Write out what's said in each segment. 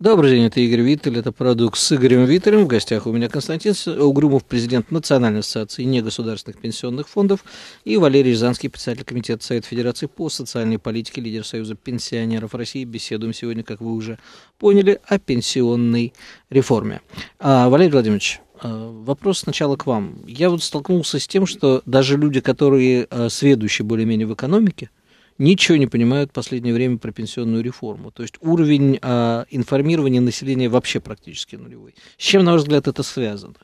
Добрый день, это Игорь Виттель, это «Продукт» с Игорем Виттелем. В гостях у меня Константин Угрюмов, президент Национальной ассоциации негосударственных пенсионных фондов, и Валерий Рязанский, председатель Комитета Совета Федерации по социальной политике, лидер Союза пенсионеров России. Беседуем сегодня, как вы уже поняли, о пенсионной реформе. А, Валерий Владимирович, а, Вопрос сначала к вам. Я вот столкнулся с тем, что даже люди, которые а, следующие более-менее в экономике, ничего не понимают в последнее время про пенсионную реформу. То есть уровень э, информирования населения вообще практически нулевой. С чем, на ваш взгляд, это связано?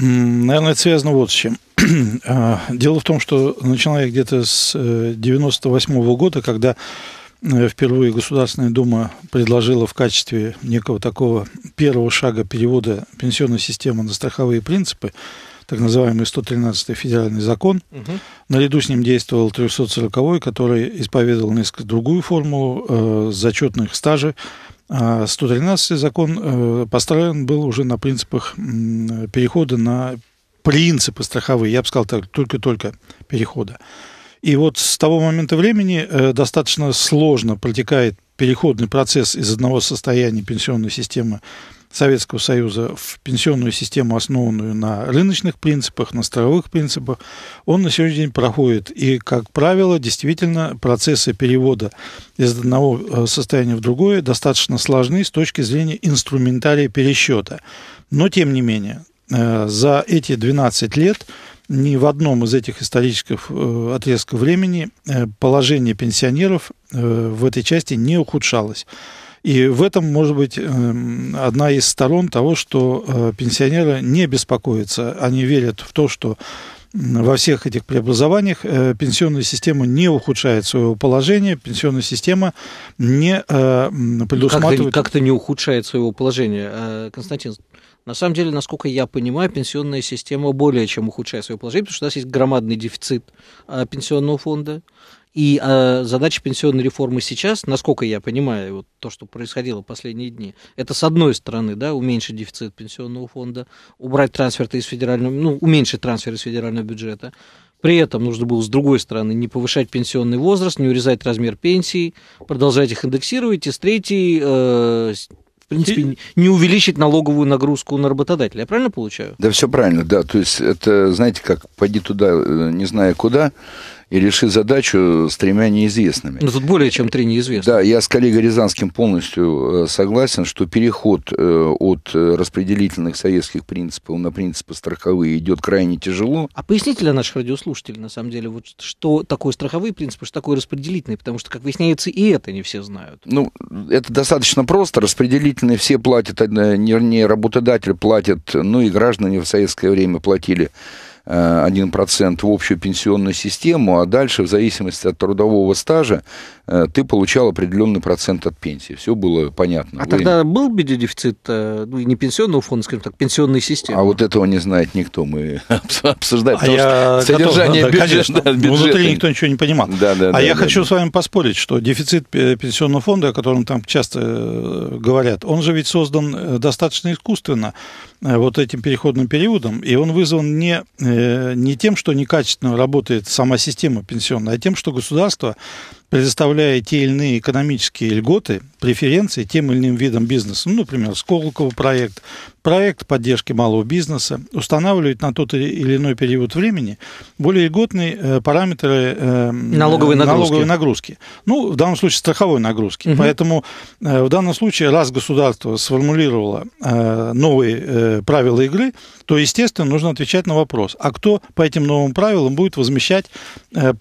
Наверное, это связано вот с чем. А, дело в том, что начиная где-то с 1998 э, года, когда э, впервые Государственная Дума предложила в качестве некого такого первого шага перевода пенсионной системы на страховые принципы, так называемый 113-й федеральный закон. Угу. Наряду с ним действовал 340-й, который исповедовал несколько другую форму э, зачетных стажей. 113-й а закон э, построен был уже на принципах э, перехода на принципы страховые, я бы сказал так, только-только перехода. И вот с того момента времени э, достаточно сложно протекает переходный процесс из одного состояния пенсионной системы Советского Союза в пенсионную систему, основанную на рыночных принципах, на страховых принципах, он на сегодняшний день проходит. И, как правило, действительно процессы перевода из одного э, состояния в другое достаточно сложны с точки зрения инструментария пересчета. Но, тем не менее, э, за эти 12 лет ни в одном из этих исторических э, отрезков времени положение пенсионеров в этой части не ухудшалось. И в этом, может быть, э, одна из сторон того, что э, пенсионеры не беспокоятся. Они верят в то, что во всех этих преобразованиях э, пенсионная система не ухудшает своего положения, пенсионная система не ну, предусматривает... Как-то, как не ухудшает своего положения, Константин. На самом деле, насколько я понимаю, пенсионная система более чем ухудшает свое положение, потому что у нас есть громадный дефицит пенсионного фонда. И э, задача пенсионной реформы сейчас, насколько я понимаю, вот то, что происходило последние дни, это с одной стороны, да, уменьшить дефицит пенсионного фонда, убрать трансферты из федерального, ну, уменьшить трансфер из федерального бюджета. При этом нужно было, с другой стороны, не повышать пенсионный возраст, не урезать размер пенсий, продолжать их индексировать, и с третьей э, в принципе, не увеличить налоговую нагрузку на работодателя. Я правильно получаю? Да, все правильно, да. То есть это, знаете, как пойди туда, э, не зная куда, и реши задачу с тремя неизвестными. Но ну, тут более чем три неизвестных. Да, я с коллегой Рязанским полностью э, согласен, что переход э, от э, распределительных советских принципов на принципы страховые идет крайне тяжело. А поясните для наших радиослушателей, на самом деле, вот что такое страховые принципы, что такое распределительные, потому что, как выясняется, и это не все знают. Ну, это достаточно просто. Распределительные все платят, вернее, работодатель платит, ну и граждане в советское время платили 1% э, в общую пенсионную систему, а дальше, в зависимости от трудового стажа, э, ты получал определенный процент от пенсии. Все было понятно. А Вы... тогда был бедедефицит, э, ну, не пенсионного фонда, скажем так, пенсионной системы? А вот этого не знает никто, мы обсуждаем, а я что содержание готов, бюджета, да, ну, бюджета... Внутри никто ничего не понимал. Да, да, а да, я да, хочу да. с вами поспорить, что дефицит пенсионного фонда, о котором там часто говорят, он же ведь создан достаточно искусственно. Э, вот этим переходным периодом, и он вызван не, э, не тем, что некачественно работает сама система пенсионная, а тем, что государство предоставляя те или иные экономические льготы, преференции тем или иным видам бизнеса. Ну, например, Сколково проект, проект поддержки малого бизнеса, устанавливает на тот или иной период времени более льготные э, параметры э, налоговой, нагрузки. налоговой нагрузки. Ну, в данном случае страховой нагрузки. Угу. Поэтому э, в данном случае, раз государство сформулировало э, новые э, правила игры, то, естественно, нужно отвечать на вопрос, а кто по этим новым правилам будет возмещать э,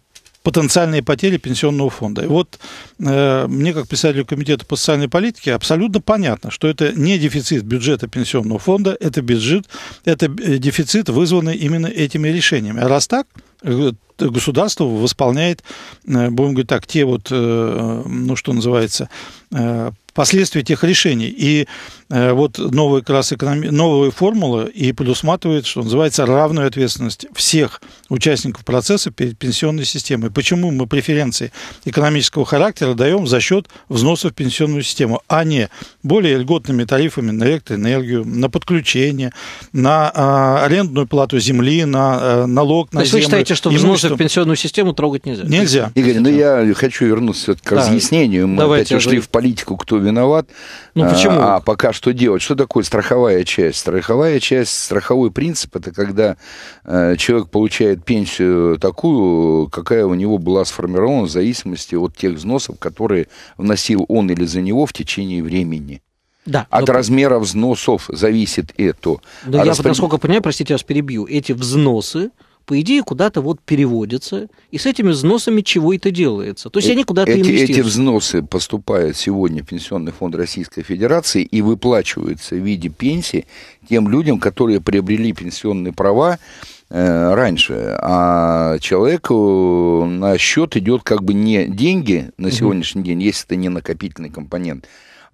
потенциальные потери пенсионного фонда. И вот э, мне, как председателю комитета по социальной политике, абсолютно понятно, что это не дефицит бюджета пенсионного фонда, это бюджет, это э, дефицит, вызванный именно этими решениями. А раз так, э, государство восполняет, э, будем говорить так, те вот, ну что называется, последствия тех решений. И э, вот новая, как раз экономи... новая формула и предусматривает, что называется, равную ответственность всех участников процесса перед пенсионной системой. Почему мы преференции экономического характера даем за счет взносов в пенсионную систему, а не более льготными тарифами на электроэнергию, на подключение, на а, арендную плату земли, на э, налог на То есть вы считаете, что взносы в пенсионную систему трогать нельзя? Нельзя. Игорь, ну я хочу вернуться к да. разъяснению. Мы Давайте опять ушли в политику, кто виноват. Ну а, почему? А, а пока что делать? Что такое страховая часть? Страховая часть, страховой принцип это когда э, человек получает пенсию такую, какая у него была сформирована в зависимости от тех взносов, которые вносил он или за него в течение времени. Да, От но... Ну, размера взносов зависит это. Да, ну, а я, распри... насколько понимаю, простите, я вас перебью, эти взносы по идее, куда-то вот переводится, и с этими взносами чего-то делается. То есть э- они куда-то эти, инвестируют. Эти взносы поступают сегодня в Пенсионный фонд Российской Федерации и выплачиваются в виде пенсии тем людям, которые приобрели пенсионные права э, раньше, а человеку на счет идет как бы не деньги на сегодняшний день, если это не накопительный компонент,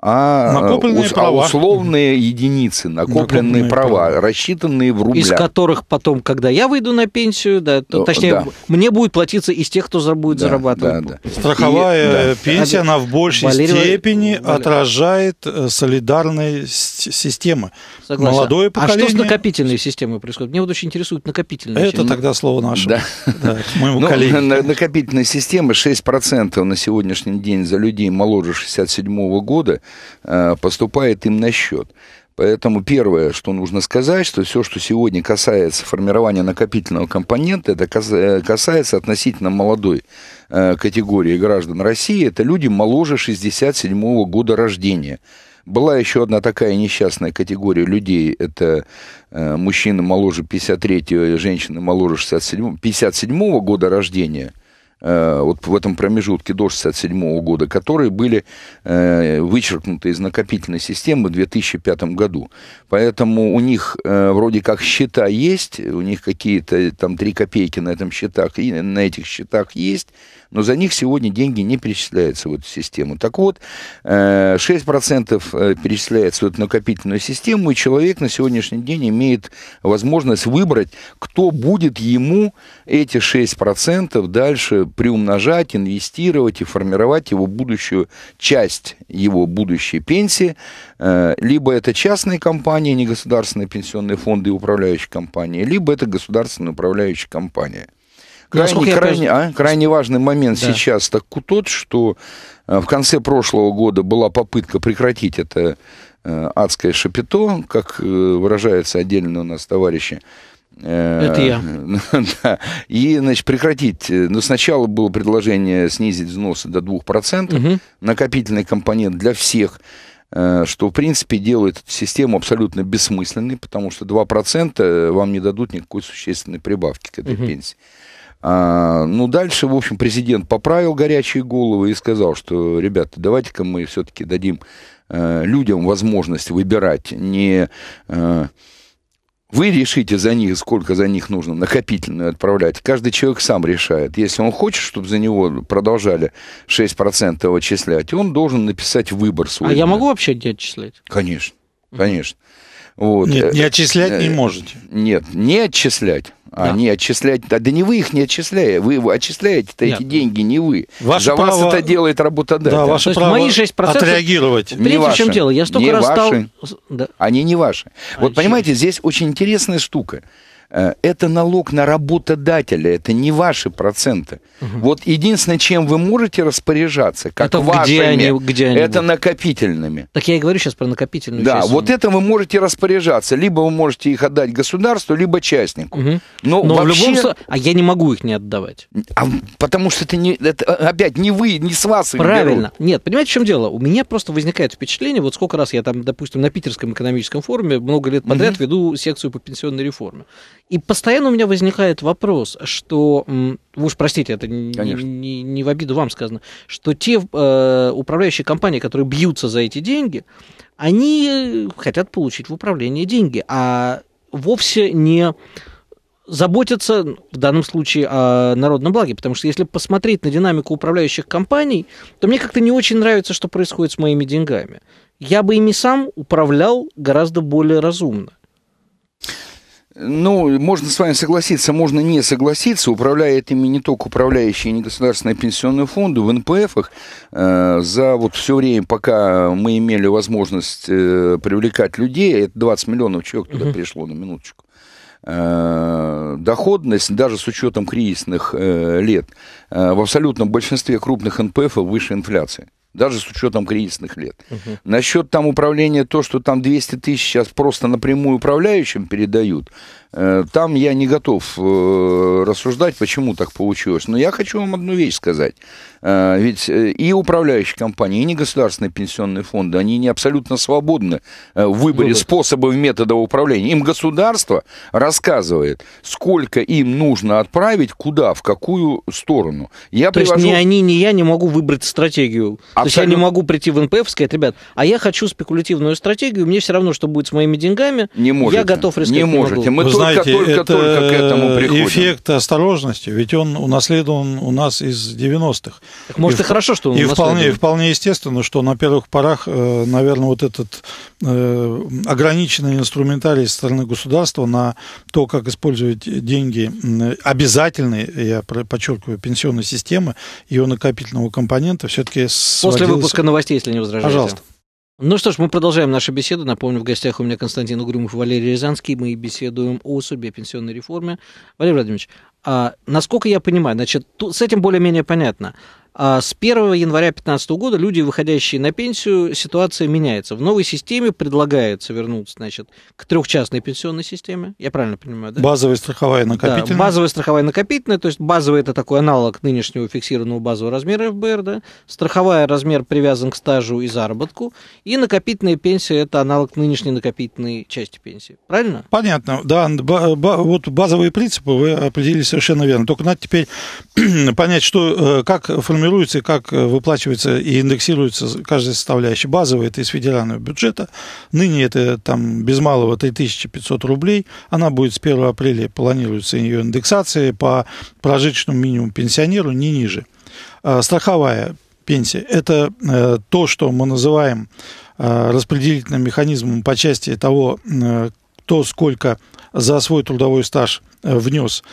а накопленные у, а права. А условные единицы, накопленные, накопленные права, права, рассчитанные в рублях. Из которых потом, когда я выйду на пенсию, да, то, точнее, да. мне будет платиться из тех, кто будет да, зарабатывать. Да, да. Страховая и, пенсия, да. она в большей Валерий, степени Валерий. отражает э, солидарность системы. Согласен. Молодое поколение... А что с накопительной системой происходит? Мне вот очень интересует накопительная Это тогда слово наше. Да. Да, моему ну, Накопительная система 6% на сегодняшний день за людей моложе 67 -го года – Э, поступает им на счет. Поэтому первое, что нужно сказать, что все, что сегодня касается формирования накопительного компонента, это э, касается относительно молодой э, категории граждан России, это люди моложе 67 года рождения. Была еще одна такая несчастная категория людей, это мужчины моложе 53-го, женщины моложе 67-го 57 года рождения – Э, вот в этом промежутке до 67 года, которые были э, вычеркнуты из накопительной системы в 2005 году. Поэтому у них э, вроде как счета есть, у них какие-то там 3 копейки на этом счетах, и на этих счетах есть, но за них сегодня деньги не перечисляются в эту систему. Так вот, 6% э, э, перечисляется в эту накопительную систему, и человек на сегодняшний день имеет возможность выбрать, кто будет ему эти 6% дальше приумножать, инвестировать и формировать его будущую часть его будущей пенсии. Э, либо это частные компании, негосударственные пенсионные фонды и управляющие компании, либо это государственная управляющая компания. Крайне, крайне, крайне, а, крайне важный момент да. сейчас так тот, что э, в конце прошлого года была попытка прекратить это э, адское шапито, как э, выражаются отдельно у нас товарищи. Это я. да. И, значит, прекратить. Но сначала было предложение снизить взносы до 2%, угу. накопительный компонент для всех, что, в принципе, делает эту систему абсолютно бессмысленной, потому что 2% вам не дадут никакой существенной прибавки к этой угу. пенсии. А, ну, дальше, в общем, президент поправил горячие головы и сказал, что, ребята, давайте-ка мы все-таки дадим э, людям возможность выбирать не... Э, вы решите за них, сколько за них нужно накопительную отправлять. Каждый человек сам решает. Если он хочет, чтобы за него продолжали 6% отчислять, он должен написать выбор свой. А я могу вообще отчислять? Конечно, конечно. Uh -huh. Вот. Нет, не э, отчислять не э, можете. Нет, не отчислять. А не отчислять. Да, да не вы их не отчисляете. Вы отчисляете-то эти деньги не вы. Ваше За право... вас это делает работодатель. Да, ваше То право мои 6 отреагировать. Понимаете, в чем дело? Я столько не раз ваши. стал... Да. Они не ваши. А вот чей? понимаете, здесь очень интересная штука. Э, это налог на работодателя, это не ваши проценты. Угу. Вот единственное, чем вы можете распоряжаться, как это вашими, где они, где они это будут? накопительными. Так я и говорю сейчас про накопительную Да, вот это вы можете распоряжаться. Либо вы можете их отдать государству, либо частнику. Угу. Но, Но вообще... в любом случае, а я не могу их не отдавать. А, потому что это, не, это а, опять не вы, не с вас их Правильно. Берут. Нет, понимаете, в чем дело? У меня просто возникает впечатление, вот сколько раз я там, допустим, на Питерском экономическом форуме много лет подряд угу. веду секцию по пенсионной реформе. И постоянно у меня возникает вопрос, что, вы уж простите, это Конечно. не, не в обиду вам сказано, что те э, управляющие компании, которые бьются за эти деньги, они хотят получить в управление деньги, а вовсе не заботятся в данном случае о народном благе, потому что если посмотреть на динамику управляющих компаний, то мне как-то не очень нравится, что происходит с моими деньгами. Я бы ими сам управлял гораздо более разумно. Ну, можно с вами согласиться, можно не согласиться. Управляет ими не только управляющие негосударственные пенсионные фонды в НПФах. Э, за вот все время, пока мы имели возможность э, привлекать людей, это 20 миллионов человек туда угу. пришло на минуточку, э, доходность, даже с учетом кризисных лет, в абсолютном большинстве крупных НПФов выше инфляции даже с учетом кризисных лет. Угу. Насчет там управления, то, что там 200 тысяч сейчас просто напрямую управляющим передают, Э, там я не готов э, рассуждать, почему так получилось. Но я хочу вам одну вещь сказать. Э, ведь и управляющие компании, и негосударственные пенсионные фонды, они не абсолютно свободны в выборе ну способов метода управления. Им государство рассказывает, сколько им нужно отправить, куда, в какую сторону. Я То привожу... есть ни они, ни я не могу выбрать стратегию. Абсолютно... То есть я не могу прийти в НПФ и сказать, ребят, а я хочу спекулятивную стратегию, мне все равно, что будет с моими деньгами. Не можете. Я готов рисковать. Не можете. Не Мы знаете, только, только, это только к этому приходим. эффект осторожности, ведь он унаследован у нас из 90-х. может, и, и хорошо, что он И вполне, вполне естественно, что на первых порах, э, наверное, вот этот э, ограниченный инструментарий со стороны государства на то, как использовать деньги обязательные, я подчеркиваю, пенсионной системы, ее накопительного компонента, все-таки После выпуска новостей, если не возражаете. Пожалуйста. Ну что ж, мы продолжаем нашу беседу. Напомню, в гостях у меня Константин Угрюмов, Валерий Рязанский. Мы беседуем о судьбе пенсионной реформы. Валерий Владимирович, а, насколько я понимаю, значит, тут, с этим более-менее понятно. А с 1 января 2015 года люди, выходящие на пенсию, ситуация меняется. В новой системе предлагается вернуться, значит, к трехчастной пенсионной системе. Я правильно понимаю, да? Базовая страховая накопительная. Да, базовая страховая накопительная, то есть базовая это такой аналог нынешнего фиксированного базового размера ФБР, да? Страховая размер привязан к стажу и заработку. И накопительная пенсия это аналог нынешней накопительной части пенсии. Правильно? Понятно, да. вот базовые принципы вы определили совершенно верно. Только надо теперь понять, что, э, как формируется формируется и как э, выплачивается и индексируется каждая составляющая. Базовая – это из федерального бюджета. Ныне это там без малого 3500 рублей. Она будет с 1 апреля, планируется ее индексация по прожиточному минимуму пенсионеру не ниже. А, страховая пенсия – это э, то, что мы называем э, распределительным механизмом по части того, кто сколько за свой трудовой стаж внес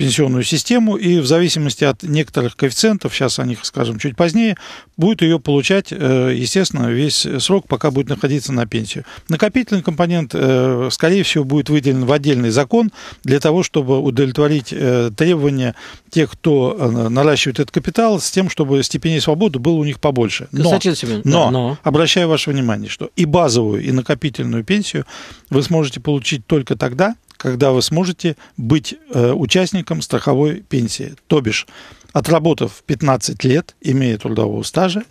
пенсионную систему, и в зависимости от некоторых коэффициентов, сейчас о них скажем чуть позднее, будет ее получать, э, естественно, весь срок, пока будет находиться на пенсию. Накопительный компонент, э, скорее всего, будет выделен в отдельный закон для того, чтобы удовлетворить э, требования тех, кто наращивает этот капитал, с тем, чтобы степеней свободы было у них побольше. Но, но, но обращаю ваше внимание, что и базовую, и накопительную пенсию вы сможете получить только тогда, когда вы сможете быть э, участником страховой пенсии. То бишь, отработав 15 лет, имея трудового стажа,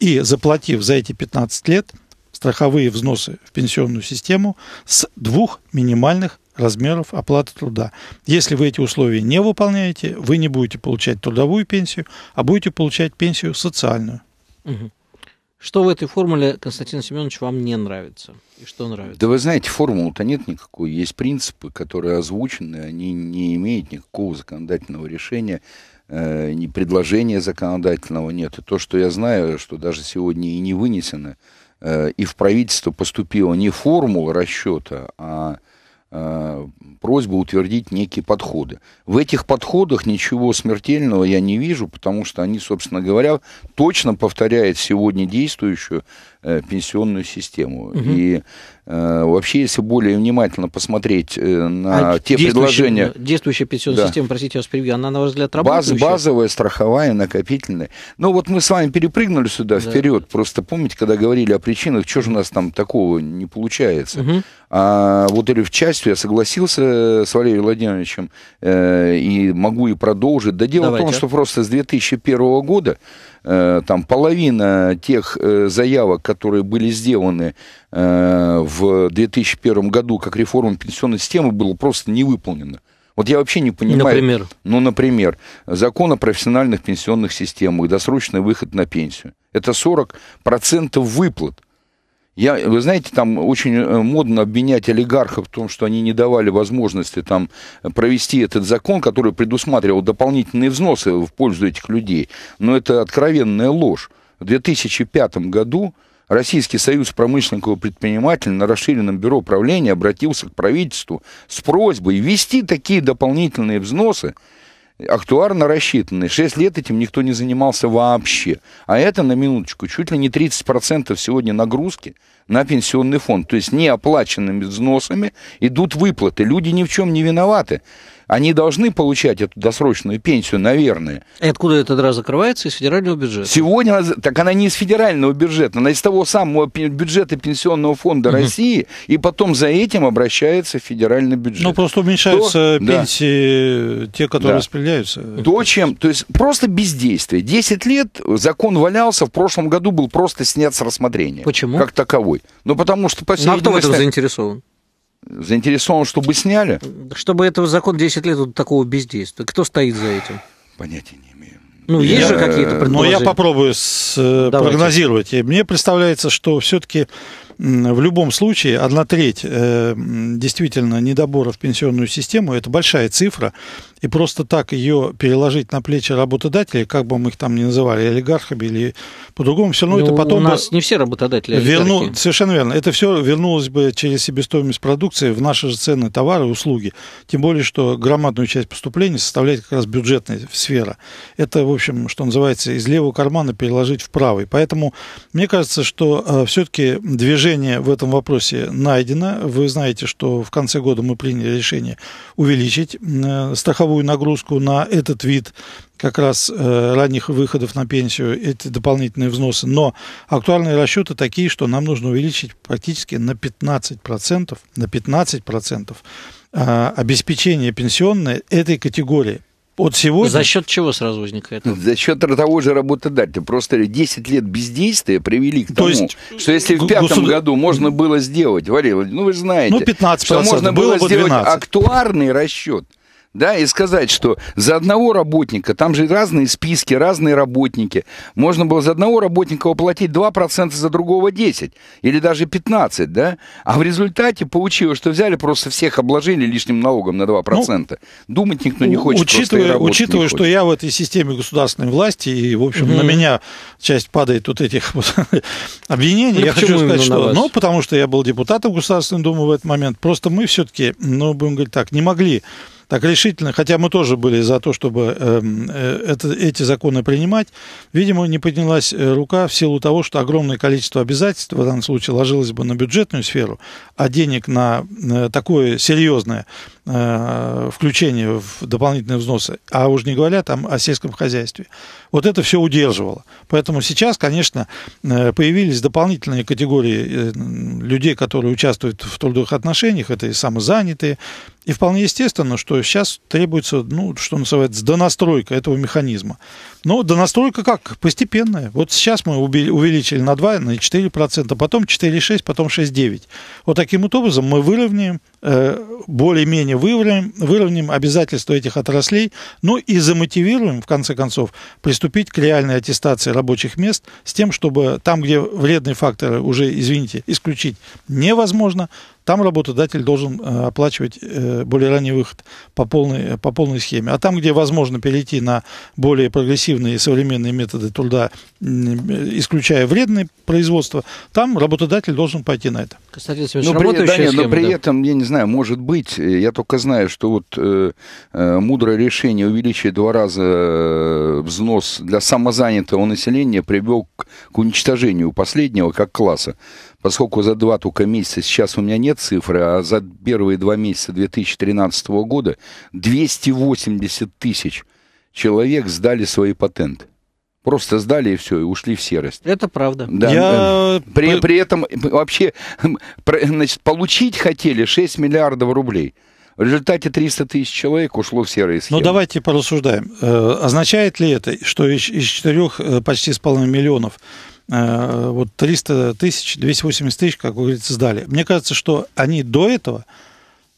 и заплатив за эти 15 лет страховые взносы в пенсионную систему с двух минимальных размеров оплаты труда. Если вы эти условия не выполняете, вы не будете получать трудовую пенсию, а будете получать пенсию социальную. Угу. Что в этой формуле, Константин Семенович, вам не нравится? И что нравится? Да вы знаете, формулы-то нет никакой. Есть принципы, которые озвучены, они не имеют никакого законодательного решения, э, ни предложения законодательного нет. И то, что я знаю, что даже сегодня и не вынесено, э, и в правительство поступила не формула расчета, а Э, просьбу утвердить некие подходы. В этих подходах ничего смертельного я не вижу, потому что они, собственно говоря, точно повторяют сегодня действующую э, пенсионную систему. Угу. И Э, вообще, если более внимательно посмотреть э, на а те предложения... Действующая пенсионная да. система, простите, вас перебью, она, на ваш взгляд, работающая? базовая, страховая, накопительная. Ну, вот мы с вами перепрыгнули сюда да. вперед. Просто помните, когда говорили о причинах, что же у нас там такого не получается? Угу. А вот или в частью я согласился с Валерием Владимировичем э, и могу и продолжить. Да дело Давайте. в том, что просто с 2001 года Э, там половина тех э, заявок, которые были сделаны э, в 2001 году как реформа пенсионной системы, было просто не выполнено. Вот я вообще не понимаю. Например? Ну, например, закон о профессиональных пенсионных системах, досрочный выход на пенсию. Это 40% выплат. Я, вы знаете, там очень э, модно обвинять олигархов в том, что они не давали возможности там провести этот закон, который предусматривал дополнительные взносы в пользу этих людей. Но это откровенная ложь. В 2005 году Российский союз промышленников и предпринимателей на расширенном бюро правления обратился к правительству с просьбой ввести такие дополнительные взносы, актуарно рассчитанный. Шесть лет этим никто не занимался вообще. А это, на минуточку, чуть ли не 30% сегодня нагрузки на пенсионный фонд. То есть неоплаченными взносами идут выплаты. Люди ни в чем не виноваты они должны получать эту досрочную пенсию, наверное. И откуда эта дыра закрывается? Из федерального бюджета. Сегодня, так она не из федерального бюджета, она из того самого бюджета Пенсионного фонда угу. России, и потом за этим обращается федеральный бюджет. Ну, просто уменьшаются то, пенсии да. Э, те, которые да. распределяются. То, чем, то есть просто бездействие. Десять лет закон валялся, в прошлом году был просто снят с рассмотрения. Почему? Как таковой. Ну, потому что... По всей а кто в этом заинтересован? заинтересован, чтобы сняли? Чтобы этого закон 10 лет вот такого бездействия. Кто стоит за этим? Понятия не ну, есть я... же какие-то э, предположения. Но ну, я попробую э, прогнозировать. Мне представляется, что все-таки в любом случае одна треть э, действительно недобора в пенсионную систему – это большая цифра. И просто так ее переложить на плечи работодателей, как бы мы их там ни называли, олигархами или по-другому, все равно ну, это потом... У нас бы не все работодатели верну... Совершенно верно. Это все вернулось бы через себестоимость продукции в наши же цены товары и услуги. Тем более, что громадную часть поступлений составляет как раз бюджетная сфера. Это, в общем, что называется, из левого кармана переложить в правый. Поэтому мне кажется, что э, все-таки движение в этом вопросе найдено. Вы знаете, что в конце года мы приняли решение увеличить э, страховую нагрузку на этот вид как раз э, ранних выходов на пенсию, эти дополнительные взносы. Но актуальные расчеты такие, что нам нужно увеличить практически на 15%, на 15% э, обеспечение пенсионной этой категории от сегодня... За счет чего сразу возникает? Ну, за счет того же работодателя. Просто 10 лет бездействия привели к тому, То есть, что если в пятом государ... году можно было сделать, Валерий ну вы знаете, ну, 15 что можно было, было сделать 12. актуарный расчет, да, и сказать, что за одного работника, там же разные списки, разные работники, можно было за одного работника уплатить 2%, за другого 10% или даже 15%, да, а в результате получилось, что взяли, просто всех обложили лишним налогом на 2%. Ну, Думать никто не хочет. Учитывая, учитывая не хочет. что я в этой системе государственной власти, и, в общем, mm-hmm. на меня часть падает вот этих вот обвинений, ну, я хочу сказать, что, ну, потому что я был депутатом Государственной Думы в этот момент, просто мы все-таки, ну, будем говорить так, не могли так решительно, хотя мы тоже были за то, чтобы эм, э, это, эти законы принимать, видимо, не поднялась э, рука в силу того, что огромное количество обязательств в данном случае ложилось бы на бюджетную сферу, а денег на э, такое серьезное э, включение в дополнительные взносы, а уж не говоря там о сельском хозяйстве. Вот это все удерживало. Поэтому сейчас, конечно, э, появились дополнительные категории людей, которые участвуют в трудовых отношениях, это и самозанятые, и вполне естественно, что сейчас требуется, ну, что называется, донастройка этого механизма. Но донастройка как? Постепенная. Вот сейчас мы увеличили на 2, на 4%, потом 4,6, потом 6,9. Вот таким вот образом мы выровняем Э, более-менее выровняем, выровняем обязательства этих отраслей, ну и замотивируем, в конце концов, приступить к реальной аттестации рабочих мест с тем, чтобы там, где вредные факторы уже, извините, исключить невозможно, там работодатель должен э, оплачивать э, более ранний выход по полной, по полной схеме. А там, где возможно перейти на более прогрессивные современные методы труда, исключая вредные производства, там работодатель должен пойти на это. Кстати, ну, но при, да, нет, схема, но при этом, я не знаю, знаю, может быть. Э, я только знаю, что вот э, э мудрое решение увеличить два раза э, взнос для самозанятого населения привел к, к уничтожению последнего как класса. Поскольку за два только месяца, сейчас у меня нет цифры, а за первые два месяца 2013 года 280 тысяч человек сдали свои патенты. Просто сдали и все, и ушли в серость. Это правда. Да. Я... Э, при, при этом э, вообще значит, получить хотели 6 миллиардов рублей. В результате 300 тысяч человек ушло в серые ну, схемы. Но давайте порассуждаем. Э, означает ли это, что из, из 4 почти с половиной миллионов вот 300 тысяч, 280 тысяч, как говорится, сдали? Мне кажется, что они до этого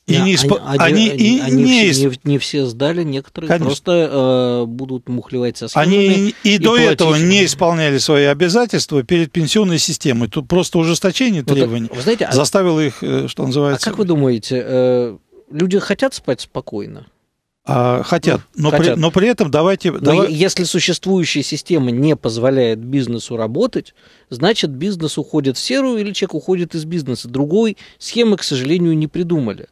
и не исп... они, они, и они не... Все, не, не все сдали, некоторые Конечно. просто э, будут мухлевать со схемами. Они и, и до платить. этого не исполняли свои обязательства перед пенсионной системой. Тут просто ужесточение требований вот, знаете, а заставило а... их, э, что называется... А как вы думаете, э, люди хотят спать спокойно? А, хотят, ну, но, хотят. При, но при этом давайте... Но давай... Если существующая система не позволяет бизнесу работать, значит бизнес уходит в серую или человек уходит из бизнеса. Другой схемы, к сожалению, не придумали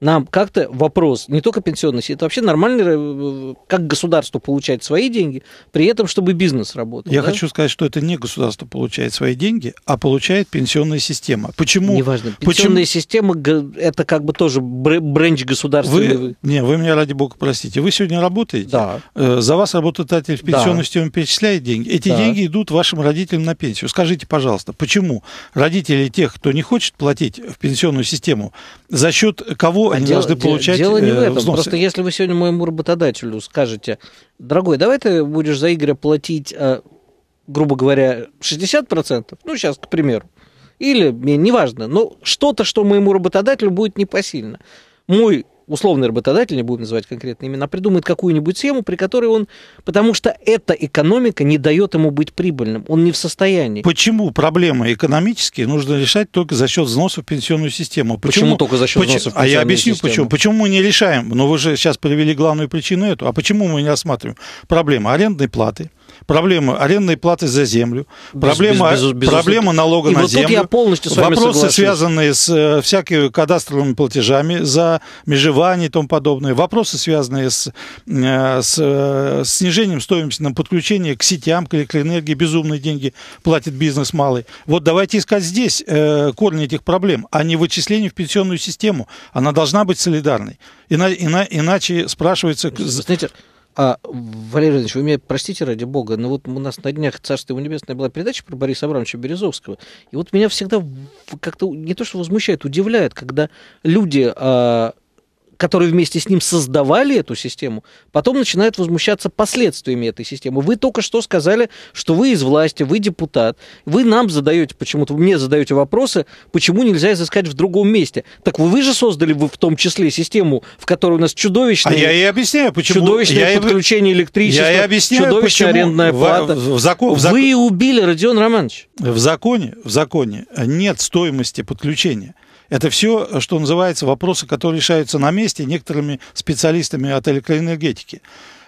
нам как-то вопрос, не только пенсионной это вообще нормально, э, как государство получает свои деньги, при этом, чтобы бизнес работал. Я да? хочу сказать, что это не государство получает свои деньги, а получает пенсионная система. Почему? Неважно. Пенсионная Почему? система это как бы тоже бренч государства. Вы, не, вы меня ради бога простите. Вы сегодня работаете? Да. Э, за вас работодатель в пенсионную да. систему перечисляет деньги. Эти да. деньги идут вашим родителям на пенсию. Скажите, пожалуйста, почему родители тех, кто не хочет платить в пенсионную систему, за счет кого равно а они дело, должны получать Дело не в э, этом. Взносы. Просто если вы сегодня моему работодателю скажете, дорогой, давай ты будешь за Игоря платить, э, грубо говоря, 60%, ну сейчас, к примеру, или, мне неважно, но что-то, что моему работодателю будет непосильно. Мой условный работодатель, не будем называть конкретные имена, придумает какую-нибудь схему, при которой он... Потому что эта экономика не дает ему быть прибыльным. Он не в состоянии. Почему проблемы экономические нужно решать только за счет взносов в пенсионную систему? Почему, почему только за счет Поч... взносов в пенсионную А я объясню, систему? почему. Почему мы не решаем? Но вы же сейчас привели главную причину эту. А почему мы не рассматриваем? Проблема арендной платы, проблема арендной платы за землю, без, проблема, без, без, без проблема налога и на вот землю, я полностью с вами вопросы, соглашусь. связанные с э, всякими кадастровыми платежами за межевание и тому подобное, вопросы, связанные с, э, с э, снижением стоимости на подключение к сетям, к электроэнергии, безумные деньги платит бизнес малый. Вот давайте искать здесь э, корни этих проблем, а не вычисление в пенсионную систему. Она должна быть солидарной. Ина, ина, иначе спрашивается... Знаете, а, Валерий Иванович, вы меня простите ради бога, но вот у нас на днях «Царство его небесное» была передача про Бориса Абрамовича Березовского. И вот меня всегда как-то не то что возмущает, удивляет, когда люди а, которые вместе с ним создавали эту систему, потом начинают возмущаться последствиями этой системы. Вы только что сказали, что вы из власти, вы депутат, вы нам задаете почему-то, мне задаете вопросы, почему нельзя изыскать в другом месте. Так вы, вы же создали вы в том числе систему, в которой у нас чудовищные... А я и объясняю, почему... Чудовищное я подключение и... электричества, я и объясняю, чудовищная почему арендная плата. В, в закон, в закон... Вы убили, Родион Романович. В законе, в законе нет стоимости подключения. Это все, что называется, вопросы, которые решаются на месте некоторыми специалистами от электроэнергетики.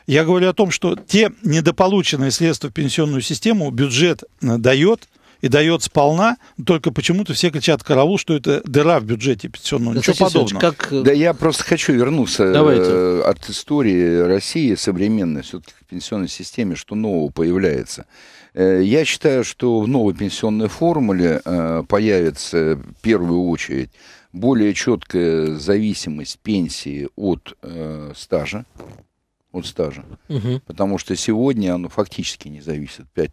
Я говорю о том, что те недополученные средства в пенсионную систему бюджет э, дает, и дает сполна, только почему-то все кричат караул, что это дыра в бюджете пенсионного. Да, Ничего подобного. Как... Э, да я просто хочу вернуться э, Давайте. от истории России современной, все-таки к пенсионной системе, что нового появляется. Э, я считаю, что в новой пенсионной формуле э, появится в первую очередь более четкая зависимость пенсии от э, стажа, от стажа, угу. потому что сегодня оно фактически не зависит. Пять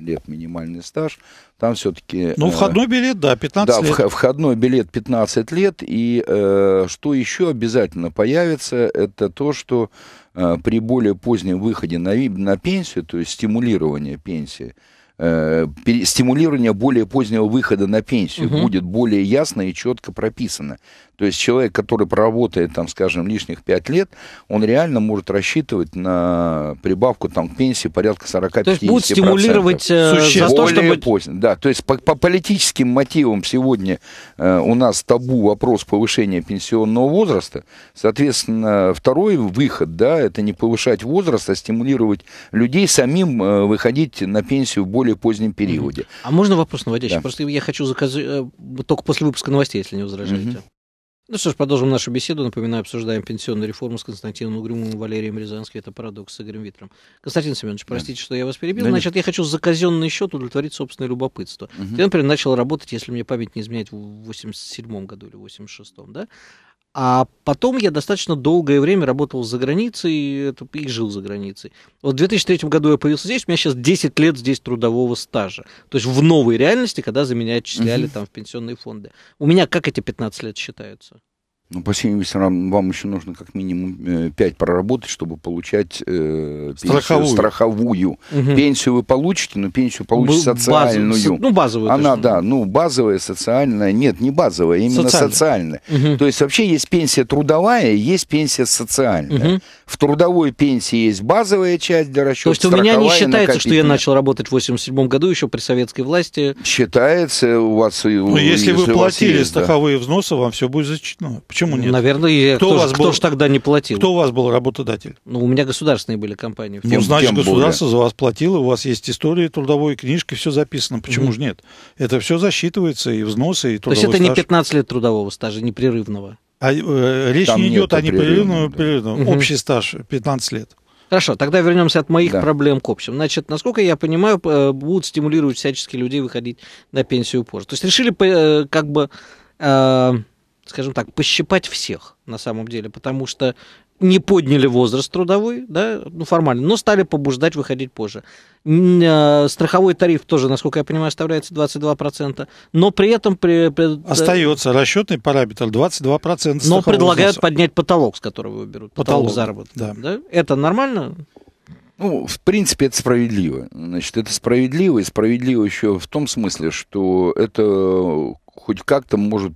лет минимальный стаж, там все-таки... Ну, входной билет, да, 15 да, лет. Да, входной билет 15 лет, и что еще обязательно появится, это то, что Э, при более позднем выходе на, на пенсию, то есть стимулирование пенсии, э, стимулирование более позднего выхода на пенсию угу. будет более ясно и четко прописано. То есть человек, который проработает, там, скажем, лишних 5 лет, он реально может рассчитывать на прибавку там, к пенсии порядка 40-50%. То есть будут стимулировать э, за то, чтобы... Более поздно, да. То есть по, по политическим мотивам сегодня э, у нас табу вопрос повышения пенсионного возраста. Соответственно, второй выход, да, это не повышать возраст, а стимулировать людей самим э, выходить на пенсию более более позднем периоде. А можно вопрос наводящий? Да. Просто я хочу заказать э, только после выпуска новостей, если не возражаете. Угу. Ну что ж, продолжим нашу беседу. Напоминаю, обсуждаем пенсионную реформу с Константином Угрюмовым, Валерием Рязанским. Это «Парадокс» с Игорем Витром. Константин Семенович, простите, да. что я вас перебил. Да Значит, нет. я хочу за казенный счет удовлетворить собственное любопытство. Угу. Я, например, начал работать, если мне память не изменяет, в 87 году или 86-м, да? А потом я достаточно долгое время работал за границей и жил за границей. Вот в 2003 году я появился здесь, у меня сейчас 10 лет здесь трудового стажа. То есть в новой реальности, когда за меня отчисляли угу. там в пенсионные фонды. У меня как эти 15 лет считаются? Ну, по 7 вечерам вам еще нужно как минимум 5 э, проработать, чтобы получать э, пенсию, страховую. страховую. Угу. Пенсию вы получите, но пенсию получите социальную. Базовую, ну, базовую. Она, ну. да, ну, базовая, социальная. Нет, не базовая, а именно социальная. социальная. Угу. То есть вообще есть пенсия трудовая, есть пенсия социальная. Угу. В трудовой пенсии есть базовая часть для расчета. То есть у меня не считается, что я начал работать в 87 году еще при советской власти. Считается у вас... Ну, если, если вы платили есть, страховые да. взносы, вам все будет зачтено. Почему нет? Наверное, кто, кто, вас же, был, кто же тогда не платил? Кто у вас был работодатель? Ну, у меня государственные были компании. Ну, значит, государство за вас платило, у вас есть история, трудовой книжки, все записано. Почему mm-hmm. же нет? Это все засчитывается, и взносы, и трудовой То есть это стаж. не 15 лет трудового стажа, непрерывного? А, э, речь Там не идет о непрерывном, да. непрерывном. Mm-hmm. Общий стаж 15 лет. Хорошо, тогда вернемся от моих да. проблем к общим. Значит, насколько я понимаю, э, будут стимулировать всячески людей выходить на пенсию позже. То есть решили э, как бы э, скажем так, пощипать всех на самом деле, потому что не подняли возраст трудовой, да, ну формально, но стали побуждать выходить позже. Э, страховой тариф тоже, насколько я понимаю, оставляется 22%, но при этом... При, при... Э, Остается расчетный параметр 22%. Но предлагают возраста. поднять потолок, с которого выберут, потолок, потолок заработка. Да. Да? Это нормально? Ну, в принципе, это справедливо. Значит, это справедливо, и справедливо еще в том смысле, что это хоть как-то может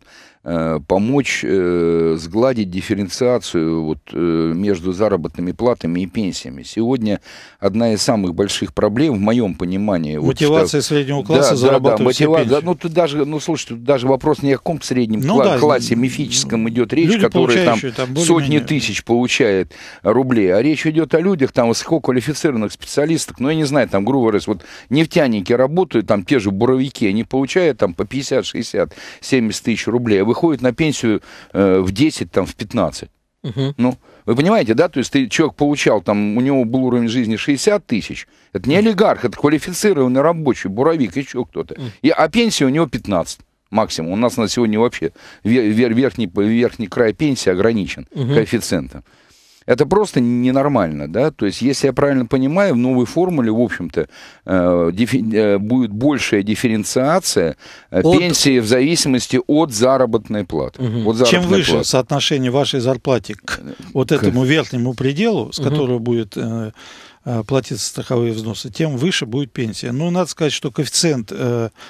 Э, помочь э, сгладить дифференциацию вот, э, между заработными платами и пенсиями. Сегодня одна из самых больших проблем, в моем понимании... Мотивация вот, среднего класса да, зарабатывать да, да, мотива... да, Ну, тут даже, ну, слушайте, тут даже вопрос не о каком среднем ну, кла- да, классе мифическом идет речь, люди, который там, там сотни тысяч получает рублей, а речь идет о людях, там, высококвалифицированных специалистов, ну, я не знаю, там, грубо говоря, вот нефтяники работают, там, те же буровики, они получают там по 50, 60, 70 тысяч рублей, а выходит на пенсию э, в 10, там, в 15. Угу. Ну, вы понимаете, да? То есть ты, человек получал, там, у него был уровень жизни 60 тысяч. Это не олигарх, это квалифицированный рабочий, буровик, еще кто-то. И, а пенсия у него 15 максимум. У нас на сегодня вообще верхний, верхний край пенсии ограничен угу. коэффициентом. Это просто ненормально, да, то есть, если я правильно понимаю, в новой формуле, в общем-то, э, э, будет большая дифференциация э, от... пенсии в зависимости от заработной платы. Угу. От заработной Чем выше платы. соотношение вашей зарплаты к э, вот этому к... верхнему пределу, с угу. которого будет э, э, платиться страховые взносы, тем выше будет пенсия. Ну, надо сказать, что коэффициент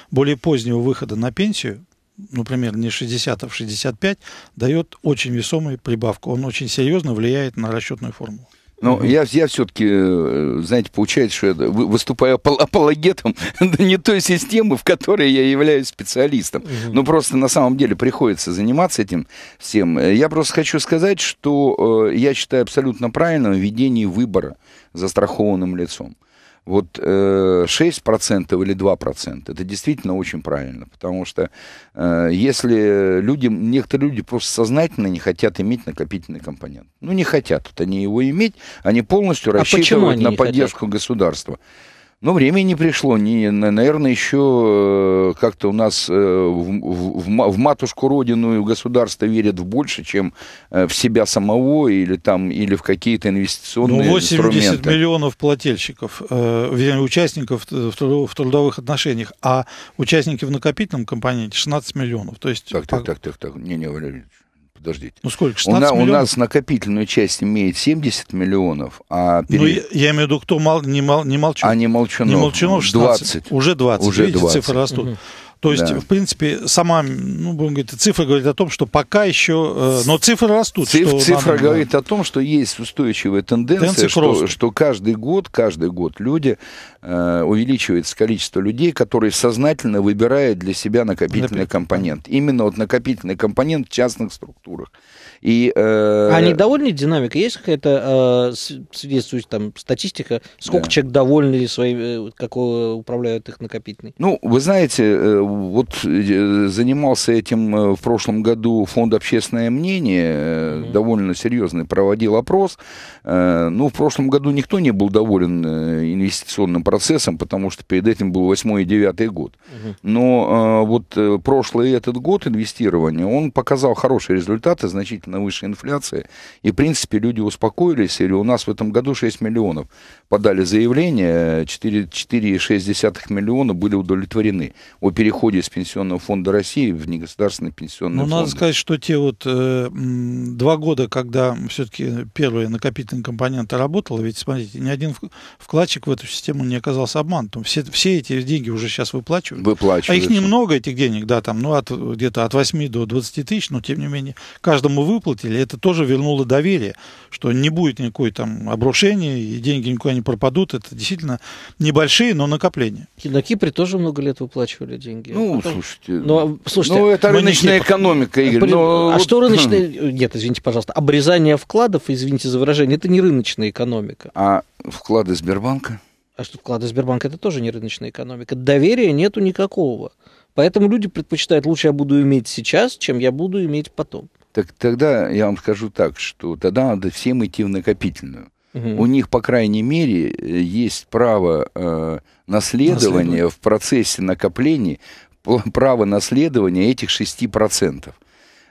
более позднего выхода на пенсию ну, например, не 60, а 65, дает очень весомую прибавку. Он очень серьезно влияет на расчетную формулу. Ну, mm-hmm. я, я все-таки, э, знаете, получается, что я выступаю апологетом не той системы, в которой я являюсь специалистом. Mm-hmm. Ну, просто на самом деле приходится заниматься этим всем. Я просто хочу сказать, что э, я считаю абсолютно правильным введение выбора застрахованным лицом. Вот э, 6% или 2% это действительно очень правильно, потому что э, если люди, некоторые люди просто сознательно не хотят иметь накопительный компонент. Ну, не хотят. Вот они его иметь, они полностью а рассчитывают а на поддержку хотят? государства. Но время не пришло. Не, наверное, еще э, как-то у нас э, в, в, в матушку родину и в государство верят больше, чем э, в себя самого или, там, или в какие-то инвестиционные ну, 80 инструменты. миллионов плательщиков, участников в трудовых отношениях, а участники в накопительном компоненте 16 миллионов. То есть... Так, так, так, так, так. Не, не, Валерий Ильич подождите. Ну сколько, 16 у, на, миллионов? У нас накопительную часть имеет 70 миллионов, а... Перед... Ну, я, я имею в виду, кто мол, не, мол, не молчу. А не Молчунов. Не Молчунов 16, 20. Уже 20. Уже видите, 20. цифры растут. Угу. То есть, да. в принципе, сама, ну, будем говорить, цифра говорит о том, что пока еще... Э, но цифры растут. Циф, что цифра надо... говорит о том, что есть устойчивая тенденция, тенденция что, что каждый год, каждый год люди э, увеличивается количество людей, которые сознательно выбирают для себя накопительный Напи... компонент. Именно вот накопительный компонент в частных структурах. И, э... А недовольный динамик? Есть какая-то э, там, статистика? Сколько да. человек довольны своим, э, как управляют их накопительный? Ну, вы знаете, э, вот э, занимался этим э, в прошлом году фонд «Общественное мнение», э, довольно серьезный, проводил опрос. Ну, в прошлом году никто не был доволен инвестиционным процессом, потому что перед этим был 8 и 9 год. mm Но вот прошлый и этот год инвестирования, он показал хорошие результаты, значительно выше инфляции. И, в принципе, люди успокоились, и у нас в этом году 6 миллионов подали заявление, 4,6 миллиона были удовлетворены о переходе переходе из Пенсионного фонда России в негосударственный пенсионный фонд. Ну, надо сказать, что те вот э, два года, когда все-таки первая накопительная компонента работала, ведь, смотрите, ни один вкладчик в эту систему не оказался обманутым. Все, все эти деньги уже сейчас выплачивают. Выплачивают. А их немного, этих денег, да, там, ну, от, где-то от 8 до 20 тысяч, но, тем не менее, каждому выплатили. Это тоже вернуло доверие, что не будет никакой там обрушения, и деньги никуда не пропадут. Это действительно небольшие, но накопления. На Кипре тоже много лет выплачивали деньги деньги. Ну, Потом... А слушайте, но, ну, слушайте. Ну, это рыночная но экономика, Игорь. При... Но... Ну, а вот... что рыночная... Нет, извините, пожалуйста. Обрезание вкладов, извините за выражение, это не рыночная экономика. А вклады Сбербанка? А что вклады Сбербанка, это тоже не рыночная экономика. Доверия нету никакого. Поэтому люди предпочитают, лучше я буду иметь сейчас, чем я буду иметь потом. Так тогда я вам скажу так, что тогда надо всем идти в накопительную. У них, по крайней мере, э, есть право э, наследования Наследование. в процессе накопления право наследования этих 6%.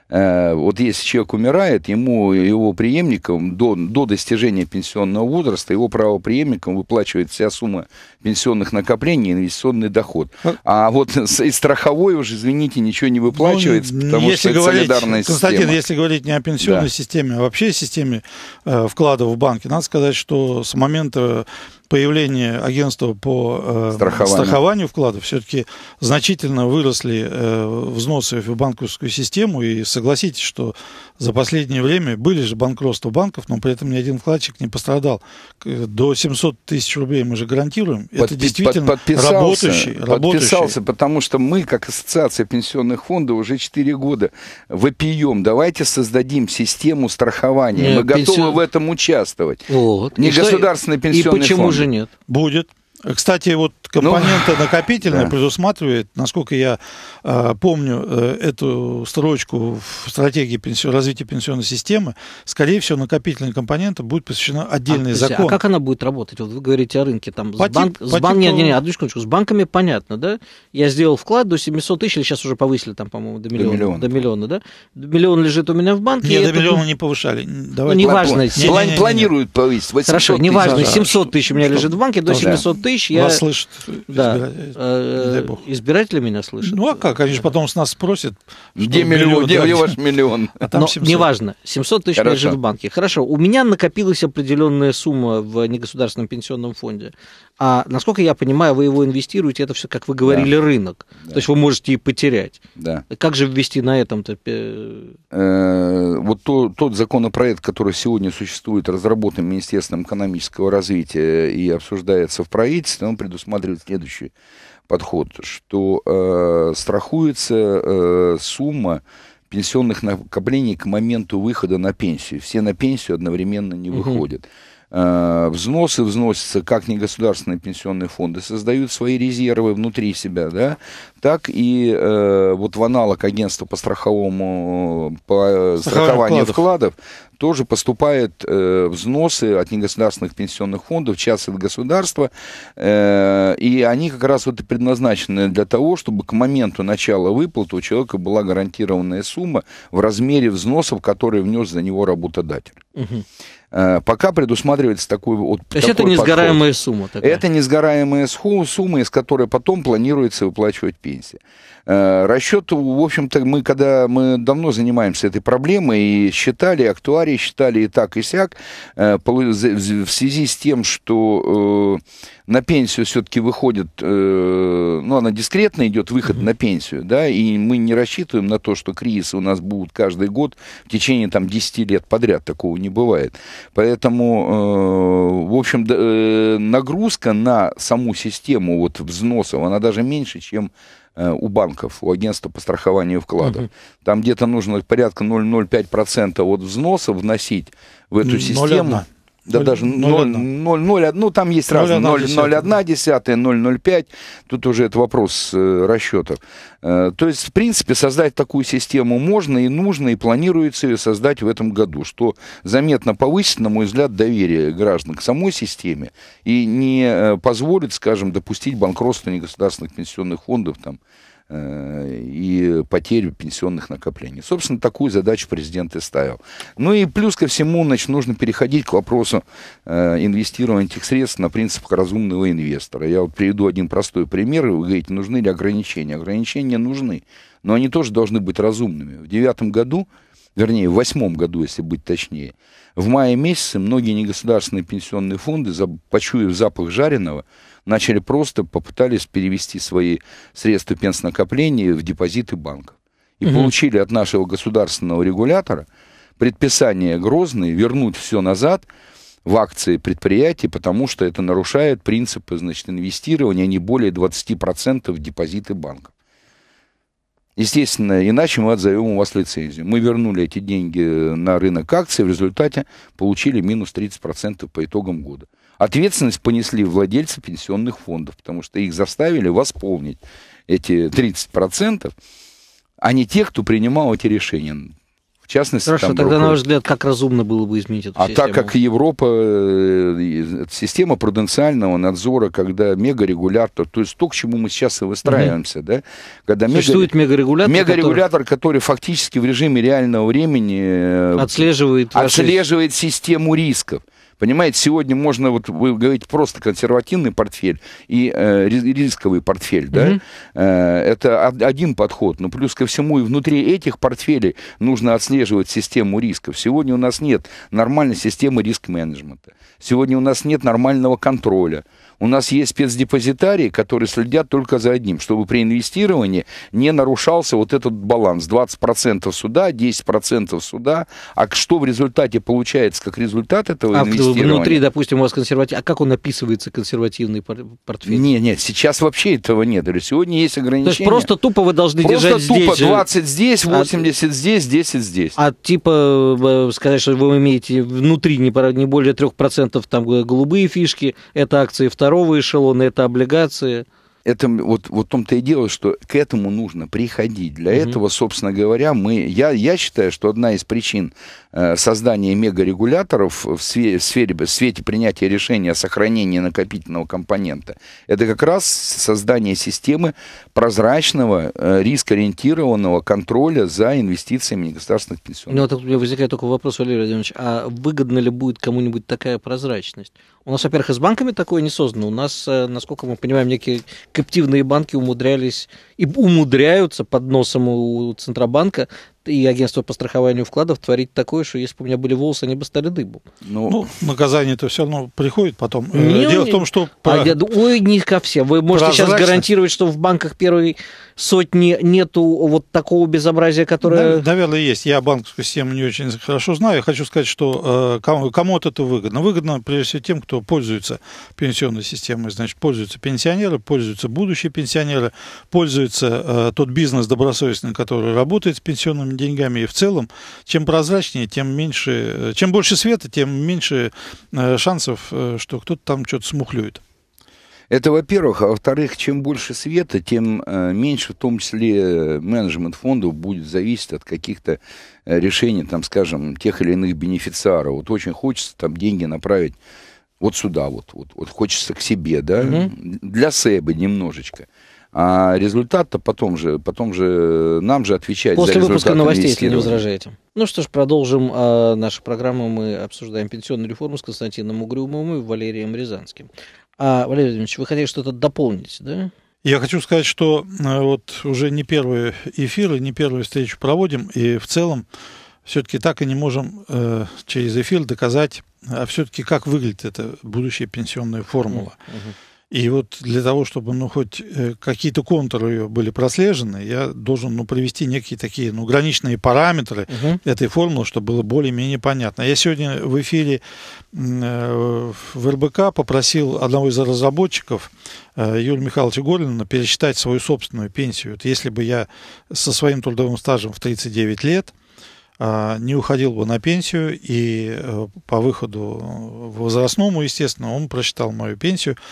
Э, вот если человек умирает, ему его преемником до, до достижения пенсионного возраста, его правопреемником выплачивает вся сумма пенсионных накоплений и инвестиционный доход. А, а вот и страховой уже, извините, ничего не выплачивается, ну, потому если что говорить, это солидарная Константин, система. если говорить не о пенсионной да. системе, а вообще системе э, вкладов в банки, надо сказать, что с момента появление агентства по э, страхованию, страхованию вкладов все-таки значительно выросли э, взносы в банковскую систему. И согласитесь, что за последнее время были же банкротства банков, но при этом ни один вкладчик не пострадал. До 700 тысяч рублей мы же гарантируем. Подпи- Это действительно под- подписался, работающий, работающий. Подписался, потому что мы, как Ассоциация пенсионных фондов, уже 4 года вопием. Давайте создадим систему страхования. Нет, мы пенсион... готовы в этом участвовать. Вот. Не и государственный что... пенсионный и почему фонд же нет? Будет. Кстати, вот компонента ну, накопительная да. предусматривает, насколько я э, помню, э, эту строчку в стратегии пенсион, развития пенсионной системы, скорее всего, накопительная компонента будет посвящена отдельный а, закон. А как она будет работать? Вот вы говорите о рынке. Там, с, банк, с, бан... не, не, не, одну секундочку. С банками понятно, да? Я сделал вклад до 700 тысяч, или сейчас уже повысили, там, по-моему, до миллиона. До миллиона, до миллиона да? Миллион лежит у меня в банке. Нет, до это... миллиона не повышали. Давай ну, неважно. Не, не, не, не, планируют повысить. Хорошо, неважно. 700 тысяч у меня лежит в банке, до 700 ну тысяч я... Вас слышат да. избиратель, э, избиратели меня слышат. Ну а как? Они же потом с нас спросят. Где миллион? Где, где ваш миллион? А там Но 700. неважно. 700 тысяч Хорошо. лежит в банке. Хорошо. У меня накопилась определенная сумма в негосударственном пенсионном фонде. А насколько я понимаю, вы его инвестируете, это все, как вы говорили, да. рынок. Да. То есть вы можете и потерять. Да. Как же ввести на этом-то? Э, вот то, тот законопроект, который сегодня существует, разработан Министерством экономического развития и обсуждается в правительстве, он предусматривает следующий подход, что э, страхуется э, сумма пенсионных накоплений к моменту выхода на пенсию. Все на пенсию одновременно не выходят. uh Э, взносы взносятся, как негосударственные пенсионные фонды создают свои резервы внутри себя, да, так и э, вот в аналог агентства по страховому по страхованию вкладов. вкладов тоже поступают э, взносы от негосударственных пенсионных фондов, в от государства, э, и они как раз вот и предназначены для того, чтобы к моменту начала выплаты у человека была гарантированная сумма в размере взносов, которые внес за него работодатель. Угу. Э, пока предусматривается такую вот... То есть это несгораемая подход. сумма? Такая. Это несгораемая сумма, из которой потом планируется выплачивать пенсия. Э, Расчет, в общем-то, мы когда мы давно занимаемся этой проблемой и считали, актуарии считали и так, и сяк, э, в связи с тем, что э, на пенсию все-таки выходит, ну, она дискретно идет, выход на пенсию, да, и мы не рассчитываем на то, что кризисы у нас будут каждый год в течение, там, 10 лет подряд, такого не бывает. Поэтому, в общем, нагрузка на саму систему вот взносов, она даже меньше, чем Э, у банков, у агентства по страхованию вкладов. Угу. Там где-то нужно порядка 0,05% от взноса вносить в эту систему. 0,1. Да 0, даже 0,1, ну там есть разные, 0,1, 0,05, тут уже это вопрос э, расчетов. Э, то есть, в принципе, создать такую систему можно и нужно, и планируется ее создать в этом году, что заметно повысит, на мой взгляд, доверие граждан к самой системе и не э, позволит, скажем, допустить банкротство негосударственных пенсионных фондов там, и потерю пенсионных накоплений. Собственно, такую задачу президент и ставил. Ну и плюс ко всему, значит, нужно переходить к вопросу э, инвестирования этих средств на принципах разумного инвестора. Я вот приведу один простой пример, и вы говорите, нужны ли ограничения. Ограничения нужны, но они тоже должны быть разумными. В девятом году вернее, в восьмом году, если быть точнее, в мае месяце многие негосударственные пенсионные фонды, почуяв запах жареного, начали просто попытались перевести свои средства пенснакопления в депозиты банков. И угу. получили от нашего государственного регулятора предписание грозное вернуть все назад в акции предприятий, потому что это нарушает принципы значит, инвестирования а не более 20% в депозиты банков. Естественно, иначе мы отзовем у вас лицензию. Мы вернули эти деньги на рынок акций, в результате получили минус 30% по итогам года. Ответственность понесли владельцы пенсионных фондов, потому что их заставили восполнить эти 30%, а не те, кто принимал эти решения. В частности, Хорошо, там, тогда, руковод... на ваш взгляд, как разумно было бы изменить эту а систему? А так как Европа, э, э, система пруденциального надзора, когда мегарегулятор, то есть то, к чему мы сейчас и выстраиваемся, угу. да? Когда Существует мега... мегарегулятор, мегарегулятор который... который фактически в режиме реального времени отслеживает, э, отслеживает ваши... систему рисков. Понимаете, сегодня можно, вот вы говорите, просто консервативный портфель и э, рисковый портфель, да, mm-hmm. э, это один подход, но плюс ко всему и внутри этих портфелей нужно отслеживать систему рисков. Сегодня у нас нет нормальной системы риск-менеджмента, сегодня у нас нет нормального контроля. У нас есть спецдепозитарии, которые следят только за одним, чтобы при инвестировании не нарушался вот этот баланс. 20% сюда, 10% сюда. А что в результате получается, как результат этого а инвестирования? внутри, допустим, у вас консервативный... А как он описывается, консервативный портфель? Нет, нет, сейчас вообще этого нет. Сегодня есть ограничения. То есть просто тупо вы должны просто держать тупо здесь... 20 здесь, 80 а... здесь, 10 здесь. А типа э, сказать, что вы имеете внутри не более 3% там э, голубые фишки, это акции вторые второго эшелона, это облигации. Это вот, вот в том-то и дело, что к этому нужно приходить. Для угу. этого, собственно говоря, мы, я, я считаю, что одна из причин э, создания мегарегуляторов в сфере, в, сфере, в свете принятия решения о сохранении накопительного компонента, это как раз создание системы прозрачного, э, рискоориентированного контроля за инвестициями государственных пенсионных. Ну, вот а у меня возникает только вопрос, Валерий Владимирович, а выгодно ли будет кому-нибудь такая прозрачность? У нас, во-первых, и с банками такое не создано. У нас, э, насколько мы понимаем, некие коптивные банки умудрялись и умудряются под носом у Центробанка и агентство по страхованию вкладов творить такое, что если бы у меня были волосы, они бы стали дыбом. Ну, ну наказание-то все равно приходит потом. Э, не, Дело не... в том, что... А, про... Ой, не ко всем. Вы можете сейчас гарантировать, что в банках первый сотни нету вот такого безобразия, которое... Наверное, есть. Я банковскую систему не очень хорошо знаю. Я хочу сказать, что э, кому-то это выгодно. Выгодно, прежде всего, тем, кто пользуется пенсионной системой. Значит, пользуются пенсионеры, пользуются будущие пенсионеры, пользуется э, тот бизнес добросовестный, который работает с пенсионными деньгами. И в целом, чем прозрачнее, тем меньше... Э, чем больше света, тем меньше шансов, что кто-то там что-то смухлюет. Это, во-первых. А во-вторых, чем больше света, тем э, меньше, в том числе, э, менеджмент фондов будет зависеть от каких-то э, решений, там, скажем, тех или иных бенефициаров. Вот очень хочется там деньги направить вот сюда, вот, вот, вот хочется к себе, да, угу. для себя немножечко. А результат-то потом же, потом же нам же отвечать После за выпуска новостей, если не возражаете. Ну что ж, продолжим э, нашу программу. Мы обсуждаем пенсионную реформу с Константином Угрюмовым и Валерием Рязанским. А, Валерий Владимирович, вы хотели что-то дополнить, да? Я хочу сказать, что э, вот уже не первые эфиры, не первую встречу проводим, и в целом все-таки так и не можем э, через эфир доказать, а все-таки как выглядит эта будущая пенсионная формула. Uh-huh. И вот для того, чтобы ну, хоть э, какие-то контуры ее были прослежены, я должен ну, привести некие такие ну, граничные параметры угу. этой формулы, чтобы было более-менее понятно. Я сегодня в эфире э, в РБК попросил одного из разработчиков, э, Юрия Михайловича Горлина, пересчитать свою собственную пенсию. Вот если бы я со своим трудовым стажем в 39 лет не уходил бы на пенсию, и по выходу возрастному, естественно, он просчитал мою пенсию –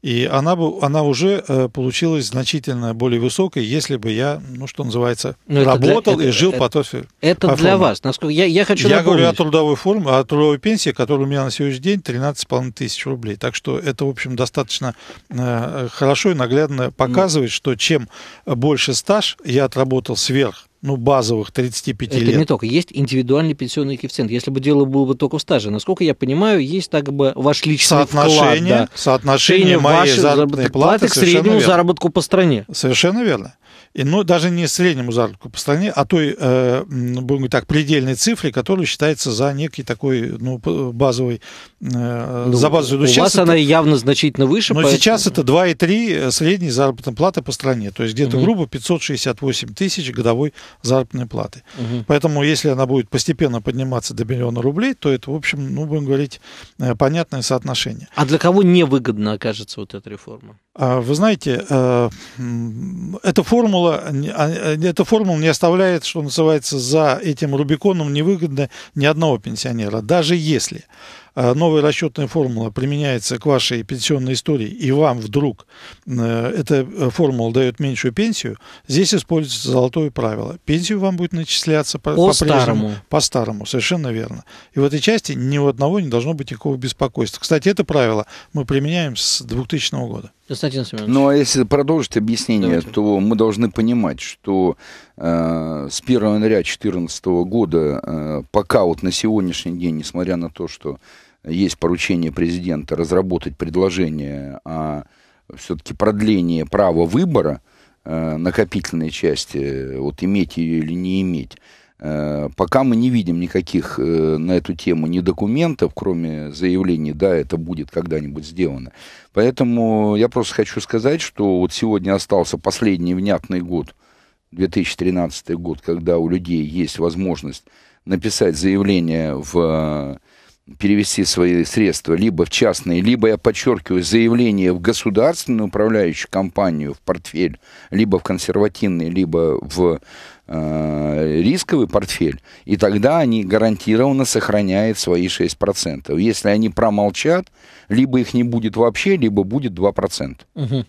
и она, бы, она уже э, получилась значительно более высокой, если бы я, ну, что называется, Но ну, работал для, и жил это, по той Это по для форме. вас. Насколько, я, я хочу Я говорю о трудовой форме, о трудовой пенсии, которая у меня на сегодняшний день 13,5 тысяч рублей. Так что это, в общем, достаточно э, хорошо и наглядно показывает, mm. что чем больше стаж я отработал сверх ну, базовых 35 это лет. Это не только. Есть индивидуальный пенсионный коэффициент. Если бы дело было бы только в стаже, насколько я понимаю, есть так бы ваш личный соотношение, вклад. Да. Соотношение моей заработной платы к среднему верно. заработку по стране. Совершенно верно. И, ну, даже не среднему заработку по стране, а той, э, будем говорить так, предельной цифре, которая считается за некий такой ну, базовый, э, ну, за базовый Но ну, у вас это, она явно значительно выше. Но поэтому... сейчас это 2,3 средней заработной платы по стране. То есть где-то угу. грубо 568 тысяч годовой заработной платы. Угу. Поэтому, если она будет постепенно подниматься до миллиона рублей, то это, в общем, ну, будем говорить, э, понятное соотношение. А для кого невыгодно окажется вот эта реформа? А, вы знаете, э, эта формула, а, эта формула не оставляет, что называется, за этим Рубиконом невыгодно ни одного пенсионера, даже если а новая расчетная формула применяется к вашей пенсионной истории, и вам вдруг э, эта э, формула дает меньшую пенсию, здесь используется золотое правило. Пенсию вам будет начисляться по, по старому. По старому, совершенно верно. И в этой части ни у одного не должно быть никакого беспокойства. Кстати, это правило мы применяем с 2000 года. Константин Ну, а если продолжить объяснение, Давайте. то мы должны понимать, что э, с 1 января 2014 года, э, пока вот на сегодняшний день, несмотря на то, что есть поручение президента разработать предложение о все-таки продлении права выбора э, накопительной части, вот иметь ее или не иметь. Э, пока мы не видим никаких э, на эту тему ни документов, кроме заявлений, да, это будет когда-нибудь сделано. Поэтому я просто хочу сказать, что вот сегодня остался последний внятный год, 2013 год, когда у людей есть возможность написать заявление в перевести свои средства либо в частные, либо, я подчеркиваю, заявление в государственную управляющую компанию, в портфель, либо в консервативный, либо в э, рисковый портфель, и тогда они гарантированно сохраняют свои 6%. Если они промолчат, либо их не будет вообще, либо будет 2%. Угу.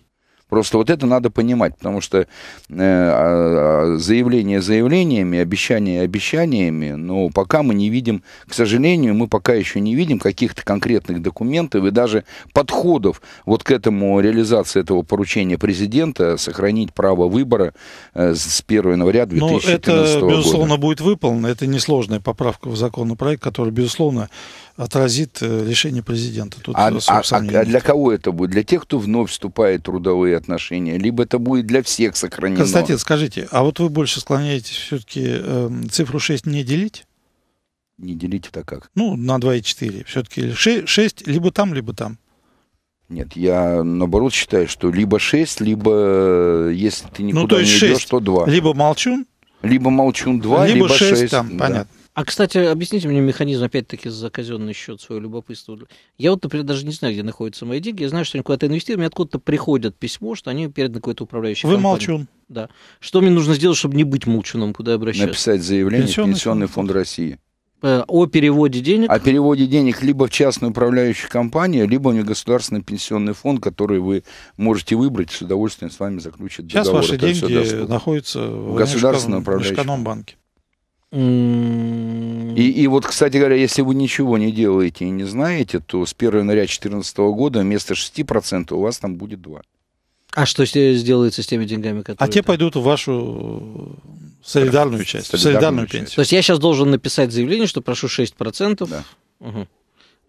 Просто вот это надо понимать, потому что э, а, заявление заявлениями, обещания обещаниями, но пока мы не видим, к сожалению, мы пока еще не видим каких-то конкретных документов и даже подходов вот к этому реализации этого поручения президента сохранить право выбора э, с 1 января 2014 но это, года. это, безусловно, будет выполнено. Это несложная поправка в законопроект, который, безусловно, отразит э, решение президента. Тут а, э, а, а для кого это будет? Для тех, кто вновь вступает в трудовые отношения? Либо это будет для всех сохранено? Кстати, скажите, а вот вы больше склоняетесь все-таки э, эм, цифру 6 не делить? Не делить это как? Ну, на 2,4. Все-таки 6, 6 либо там, либо там. Нет, я наоборот считаю, что либо 6, либо э, если ты никуда ну, то есть не 6. идешь, то 2. Либо молчун. Либо молчун 2, либо, либо 6. 6 там, да. понятно. А, кстати, объясните мне механизм, опять-таки, за казенный счет, свое любопытство. Я вот, например, даже не знаю, где находятся мои деньги. Я знаю, что они куда-то инвестируют, мне откуда-то приходят письмо, что они переданы какой-то управляющей Вы компании. молчун. Да. Что мне нужно сделать, чтобы не быть молчуном, куда обращаться? Написать заявление Пенсионный в Пенсионный фонд, фонд России. Э, о переводе денег? О переводе денег либо в частную управляющую компанию, либо в государственный пенсионный фонд, который вы можете выбрать, с удовольствием с вами заключит договор. Сейчас ваши Это деньги находятся в, в государственном управляющем банке. И, и вот, кстати говоря, если вы ничего не делаете и не знаете, то с 1 января 2014 года вместо 6% у вас там будет 2%. А что сделается с теми деньгами, которые... А те пойдут в вашу э, солидарную часть, солидарную, солидарную пенсию. То есть я сейчас должен написать заявление, что прошу 6%. Да. Угу.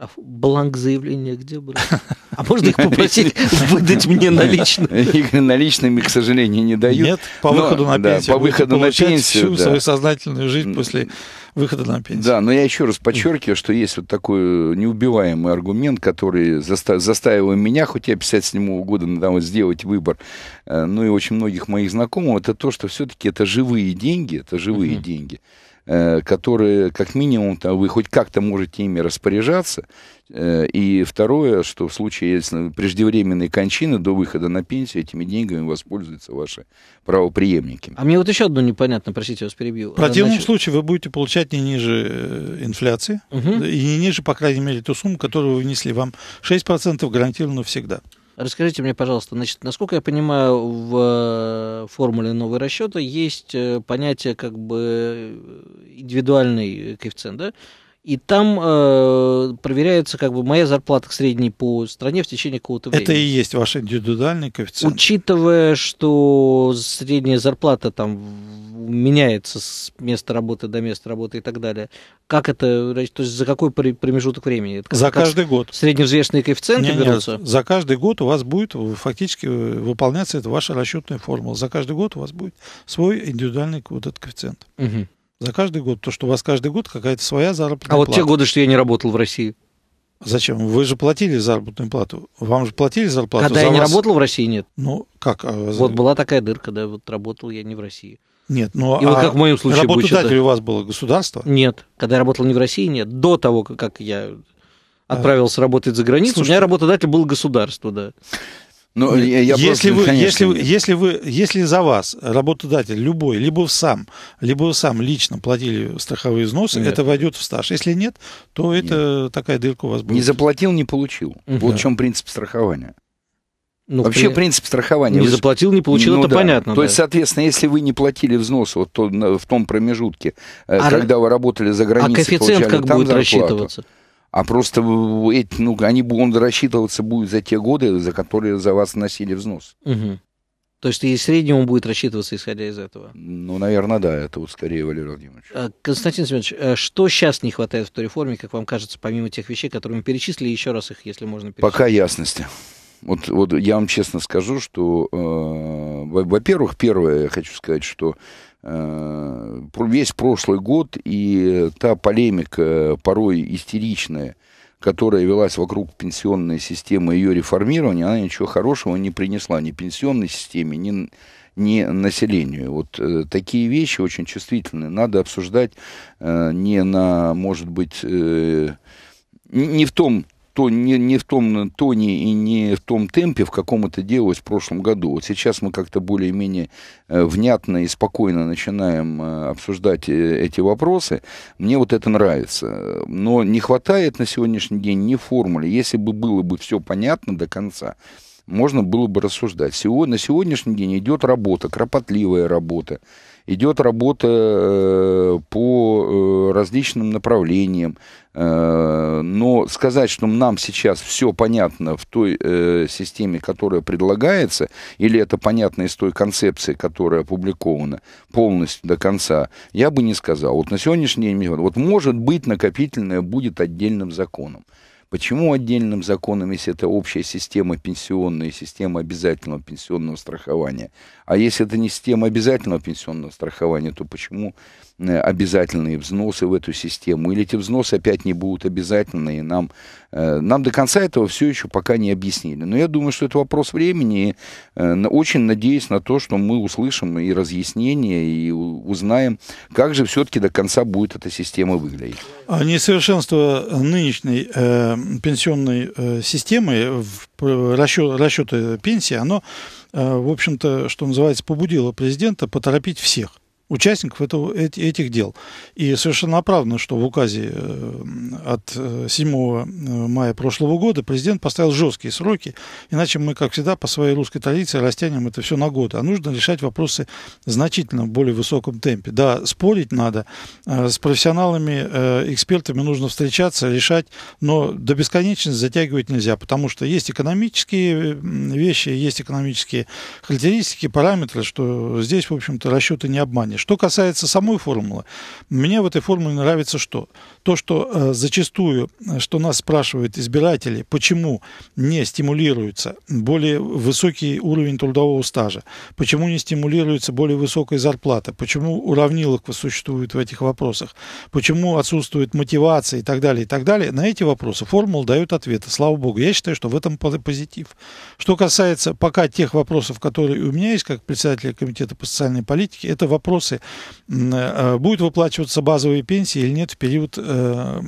А бланк заявления где брать? А можно их попросить выдать мне наличные? Игры наличными, к сожалению, не дают. Нет, по выходу на пенсию. По выходу на пенсию, всю свою сознательную жизнь после выхода на пенсию. Да, но я еще раз подчеркиваю, что есть вот такой э, неубиваемый аргумент, который заставил меня, хоть я писать с ним угодно, сделать выбор, э, ну и очень многих моих знакомых, это то, что все-таки это живые деньги, это живые деньги. Э, которые, как минимум, -то вы хоть как-то можете ими распоряжаться. Э, и второе, что в случае если преждевременной кончины до выхода на пенсию этими деньгами воспользуются ваши правоприемники. А мне вот еще одно непонятно, простите, я вас перебью. В противном Значит... случае вы будете получать не ниже э, инфляции угу. и не ниже, по крайней мере, ту сумму, которую вы внесли. Вам 6% гарантированно всегда. Расскажите мне, пожалуйста, значит, насколько я понимаю, в э, формуле нового расчета есть э, понятие как бы э, индивидуальный коэффициент, да? И там э, проверяется как бы моя зарплата к средней по стране в течение какого-то времени. Это и есть ваш индивидуальный коэффициент. Учитывая, что средняя зарплата там меняется с места работы до места работы и так далее. Как это, то есть за какой промежуток времени? Это как, за каждый год. Средневзвешенные коэффициенты не, берутся? Нет, за каждый год у вас будет э, фактически э, выполняться это ваша расчетная формула. За каждый год у вас будет свой индивидуальный вот этот коэффициент. Угу. За каждый год. То, что у вас каждый год какая-то своя заработная а плата. вот те годы, что я не работал в России? Зачем? Вы же платили заработную плату. Вам же платили зарплату. Когда за я вас... не работал в России, нет. Ну, как? А вот была такая дырка, да, вот работал я не в России. Нет, ну и а вот как в моем случае работодатель у вас было государство? Нет, когда я работал не в России, нет. До того, как я а. отправился а... работать за границу, Слушайте... у меня работодатель был государство, да. Ну, я, я если, просто, вы, конечно, если, нет. если вы, если за вас работодатель любой, либо сам, либо сам лично платили страховые взносы, нет. это войдет в стаж. Если нет, то это нет. такая дырка у вас будет. Не заплатил, не получил. Угу. Вот в чем принцип страхования. Ну, Вообще при... принцип страхования. Не заплатил, не получил, ну, это да. понятно. То да. есть, соответственно, если вы не платили взнос вот то, в том промежутке, э, а, когда вы работали за а границей, а коэффициент как будет зарплату, рассчитываться? А просто эти, ну, они, он рассчитываться будет за те годы, за которые за вас носили взнос. Угу. То есть и он будет рассчитываться, исходя из этого? Ну, наверное, да, это вот скорее Валерий Владимирович. Э, Константин Семенович, э, что сейчас не хватает в той реформе, как вам кажется, помимо тех вещей, которые мы перечислили, еще раз их, если можно перечислить? Пока ясности. Вот, вот я вам честно скажу, что, э, во-первых, первое, я хочу сказать, что э, весь прошлый год и та полемика, порой истеричная, которая велась вокруг пенсионной системы и ее реформирования, она ничего хорошего не принесла ни пенсионной системе, ни, ни населению. Вот э, такие вещи очень чувствительны. Надо обсуждать э, не на, может быть, э, не в том то не, не в том тоне и не в том темпе, в каком это делалось в прошлом году. Вот сейчас мы как-то более-менее э, внятно и спокойно начинаем э, обсуждать э, эти вопросы. Мне вот это нравится. Но не хватает на сегодняшний день ни формулы. Если бы было бы все понятно до конца, можно было бы рассуждать. Сегодня, на сегодняшний день идет работа, кропотливая работа идет работа э, по э, различным направлениям. Э, но сказать, что нам сейчас все понятно в той системе, которая предлагается, или это понятно из той концепции, которая опубликована полностью до конца, я бы не сказал. Вот на сегодняшний день, вот может быть накопительное будет отдельным законом. Почему отдельным законом, если это общая система пенсионная, система обязательного пенсионного страхования? А если это не система обязательного пенсионного страхования, то почему Э, обязательные взносы в эту систему, или эти взносы опять не будут обязательные. Нам, э, нам до конца этого все еще пока не объяснили. Но я думаю, что это вопрос времени. Э, очень надеюсь на то, что мы услышим и разъяснение, и узнаем, как же все-таки до конца будет эта система выглядеть. А несовершенство нынешней э, пенсионной э, системы, расчет, расчеты пенсии, оно, в общем-то, что называется, побудило президента поторопить всех участников этого, этих дел. И совершенно оправданно, что в указе э, от 7 э, э, мая прошлого года президент поставил жесткие сроки, иначе мы, как всегда, по своей русской традиции растянем это все на годы. А нужно решать вопросы значительно более высоком темпе. Да, спорить надо, с профессионалами, экспертами нужно встречаться, решать, но до бесконечности затягивать нельзя, потому что есть экономические вещи, есть экономические характеристики, параметры, что здесь, в общем-то, расчеты не обманешь. Что касается самой формулы, мне в этой формуле нравится что? То, что э, зачастую, что нас спрашивают избиратели, почему не стимулируется более высокий уровень трудового стажа, почему не стимулируется более высокая зарплата, почему уравниловка существует в этих вопросах, почему отсутствует мотивация и так далее, и так далее. На эти вопросы формула дает ответы. Слава богу, я считаю, что в этом позитив. Что касается пока тех вопросов, которые у меня есть как председателя комитета по социальной политике, это вопрос вопросы, э, а, будут выплачиваться базовые пенсии или нет в период, э,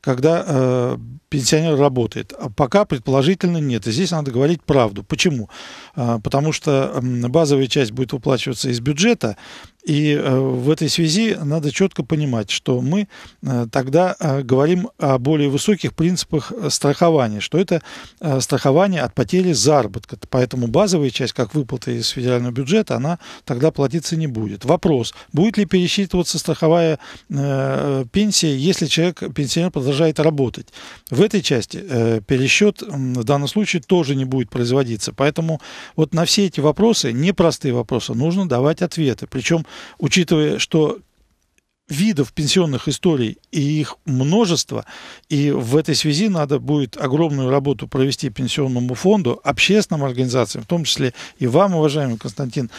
когда э, пенсионер работает. А пока предположительно нет. И здесь надо говорить правду. Почему? А, потому что базовая часть будет выплачиваться из бюджета, и э, в этой связи надо четко понимать, что мы э, тогда э, говорим о более высоких принципах страхования, что это страхование от потери заработка. Поэтому базовая часть, как выплата из федерального бюджета, она тогда платиться не будет. Вопрос, будет ли пересчитываться страховая пенсия, если человек, пенсионер, продолжает работать. В этой части пересчет в данном случае тоже не будет производиться. Поэтому вот на все эти вопросы, непростые вопросы, нужно давать ответы. Причем учитывая, что видов пенсионных историй и их множество, и в этой связи надо будет огромную работу провести пенсионному фонду, общественным организациям, в том числе и вам, уважаемый Константин,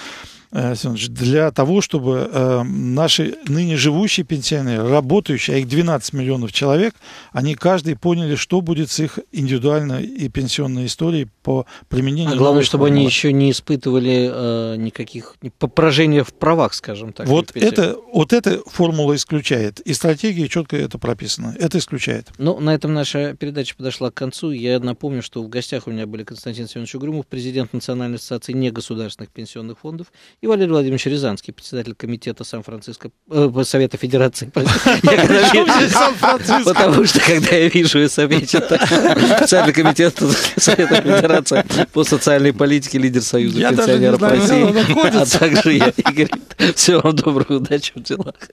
Э, для того, чтобы э, наши ныне живущие пенсионеры, работающие, а их 12 миллионов человек, они каждый поняли, что будет с их индивидуальной и пенсионной историей по применению... А главное, чтобы формулы. они еще не испытывали э, никаких поражения в правах, скажем так. Вот, это, вот эта формула исключает, и стратегия четко это прописано. Это исключает. Ну, на этом наша передача подошла к концу. Я напомню, что в гостях у меня были Константин Семенович Угрюмов, президент Национальной ассоциации негосударственных пенсионных фондов, и Валерий Владимирович Рязанский, председатель комитета Сан-Франциско, э, Совета Федерации. Потому что, когда я вижу и Совета, специальный комитет Совета Федерации по социальной политике, лидер Союза пенсионеров России, а также я, и всего вам доброго, удачи в делах.